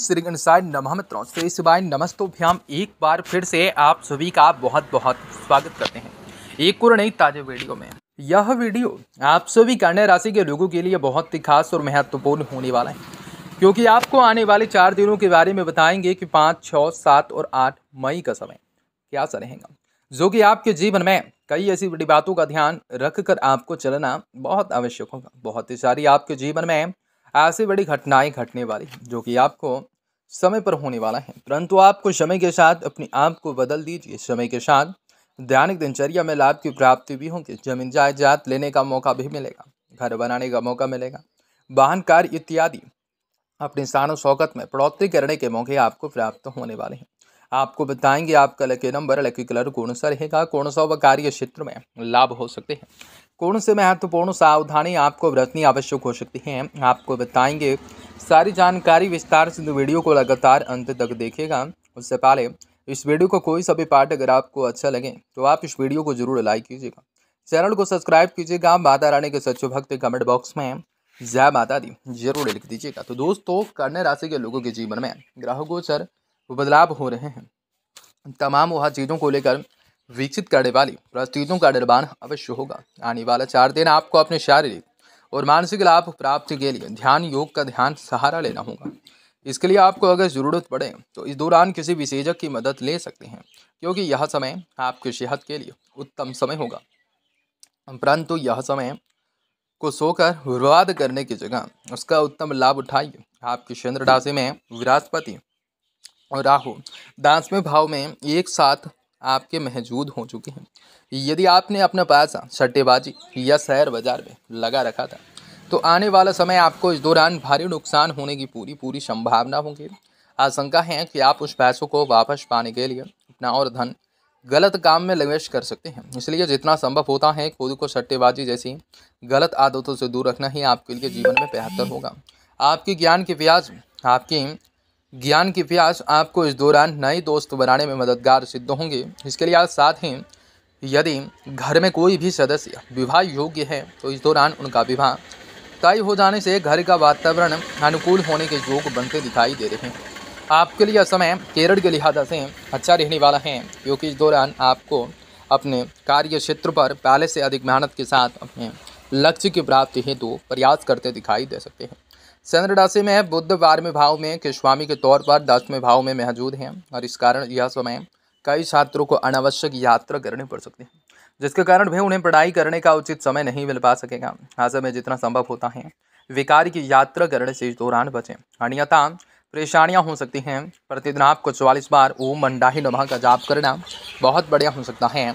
श्री गणसाय नमः मित्रों श्री तो शिवाय नमस्तोभ्याम एक बार फिर से आप सभी का बहुत बहुत स्वागत करते हैं एक और नई ताज़े वीडियो में यह वीडियो आप सभी कन्या राशि के लोगों के लिए बहुत ही खास और महत्वपूर्ण होने वाला है क्योंकि आपको आने वाले चार दिनों के बारे में बताएंगे कि पाँच छः सात और आठ मई का समय क्या सा रहेगा जो कि आपके जीवन में कई ऐसी बड़ी बातों का ध्यान रखकर आपको चलना बहुत आवश्यक होगा बहुत ही सारी आपके जीवन में ऐसी बड़ी घटनाएं घटने वाली जो कि आपको समय पर होने वाला है परंतु आपको समय के साथ अपने आप को बदल दीजिए समय के साथ दैनिक दिनचर्या में लाभ की प्राप्ति भी होगी जमीन जायदाद लेने का मौका भी मिलेगा घर बनाने का मौका मिलेगा वाहन कार्य इत्यादि अपने शान शौकत में बढ़ोतरी करने के मौके आपको प्राप्त होने वाले हैं आपको बताएंगे आपका लकी नंबर लकी कलर कौन सा रहेगा कौन सा व कार्य क्षेत्र में लाभ हो सकते हैं कौन से महत्वपूर्ण सावधानी आपको बरतनी आवश्यक हो सकती है आपको बताएंगे सारी जानकारी विस्तार से वीडियो को लगातार अंत तक देखेगा उससे पहले इस वीडियो का को कोई सा भी पार्ट अगर आपको अच्छा लगे तो आप इस वीडियो को जरूर लाइक कीजिएगा चैनल को सब्सक्राइब कीजिएगा माता रानी के सच्चो भक्त कमेंट बॉक्स में जय माता दी जरूर लिख दीजिएगा तो दोस्तों कन्या राशि के लोगों के जीवन में ग्रह बदलाव हो रहे हैं तमाम वह चीज़ों को लेकर विकसित करने वाली प्रस्तुतियों का निर्माण अवश्य होगा आने वाला चार दिन आपको अपने शारीरिक और मानसिक लाभ प्राप्ति के लिए ध्यान योग का ध्यान सहारा लेना होगा इसके लिए आपको अगर ज़रूरत पड़े तो इस दौरान किसी विशेषज्ञ की मदद ले सकते हैं क्योंकि यह समय आपके सेहत के लिए उत्तम समय होगा परंतु यह समय को सोकर विवाद करने की जगह उसका उत्तम लाभ उठाइए आपकी चंद्र राशि में बृहस्पति और राहु में भाव में एक साथ आपके महजूद हो चुके हैं यदि आपने अपना पैसा सट्टेबाजी या शहर बाजार में लगा रखा था तो आने वाला समय आपको इस दौरान भारी नुकसान होने की पूरी पूरी संभावना होगी आशंका है कि आप उस पैसों को वापस पाने के लिए अपना और धन गलत काम में निवेश कर सकते हैं इसलिए जितना संभव होता है खुद को सट्टेबाजी जैसी गलत आदतों से दूर रखना ही आपके लिए जीवन में बेहतर होगा आपके ज्ञान के ब्याज आपकी ज्ञान की प्यास आपको इस दौरान नए दोस्त बनाने में मददगार सिद्ध होंगे इसके लिए आज साथ ही यदि घर में कोई भी सदस्य विवाह योग्य है तो इस दौरान उनका विवाह तय हो जाने से घर का वातावरण अनुकूल होने के योग बनते दिखाई दे रहे हैं आपके लिए समय केरल के लिहाजा से अच्छा रहने वाला है क्योंकि इस दौरान आपको अपने कार्य क्षेत्र पर पहले से अधिक मेहनत के साथ अपने लक्ष्य की प्राप्ति हेतु प्रयास करते दिखाई दे सकते हैं चंद्र राशि में बुद्ध बारहवें भाव में के स्वामी के तौर पर दसवें भाव में महजूद हैं और इस कारण यह समय कई छात्रों को अनावश्यक यात्रा करनी पड़ सकती है जिसके कारण भी उन्हें पढ़ाई करने का उचित समय नहीं मिल पा सकेगा हाँ समय जितना संभव होता है विकार की यात्रा करने से इस दौरान बचें अन्यथा परेशानियां हो सकती हैं प्रतिदिन आपको चौवालीस बार ओम मंडाही नमा का जाप करना बहुत बढ़िया हो सकता है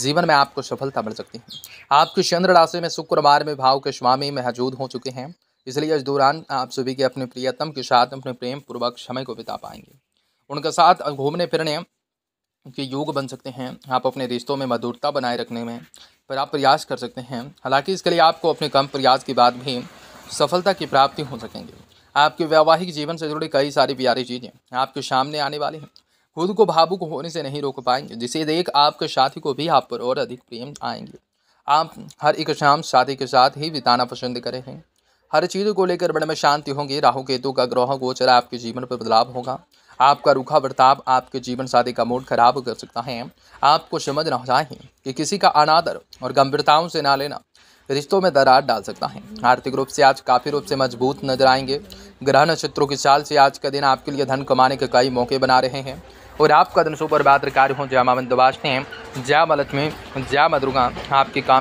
जीवन में आपको सफलता मिल सकती है आपकी चंद्र राशि में शुक्रवार में भाव के स्वामी महजूद हो चुके हैं इसलिए इस दौरान आप सभी के अपने प्रियतम के साथ अपने प्रेम पूर्वक समय को बिता पाएंगे उनके साथ घूमने फिरने के योग बन सकते हैं आप अपने रिश्तों में मधुरता बनाए रखने में पर आप प्रयास कर सकते हैं हालांकि इसके लिए आपको अपने कम प्रयास के बाद भी सफलता की प्राप्ति हो सकेंगे आपके वैवाहिक जीवन से जुड़ी कई सारी प्यारी चीज़ें आपके सामने आने वाली हैं खुद को भावुक होने से नहीं रोक पाएंगे जिसे देख आपके साथी को भी आप पर और अधिक प्रेम आएंगे आप हर एक शाम शादी के साथ ही बिताना पसंद करें हर चीज़ को लेकर बड़े में शांति होंगी राहु केतु का ग्रह गोचर आपके जीवन पर बदलाव होगा आपका रूखा बर्ताव आपके जीवन साथी का मूड खराब कर सकता है आपको समझना चाहिए कि किसी का अनादर और गंभीरताओं से ना लेना रिश्तों में दरार डाल सकता है आर्थिक रूप से आज काफ़ी रूप से मजबूत नजर आएंगे ग्रह नक्षत्रों की चाल से आज का दिन आपके लिए धन कमाने के कई मौके बना रहे हैं और आपका दिन सुपर बात कार्य हो जय मामन दबाश हैं जय मलक्ष्मी जय मदुर्गा आपके काम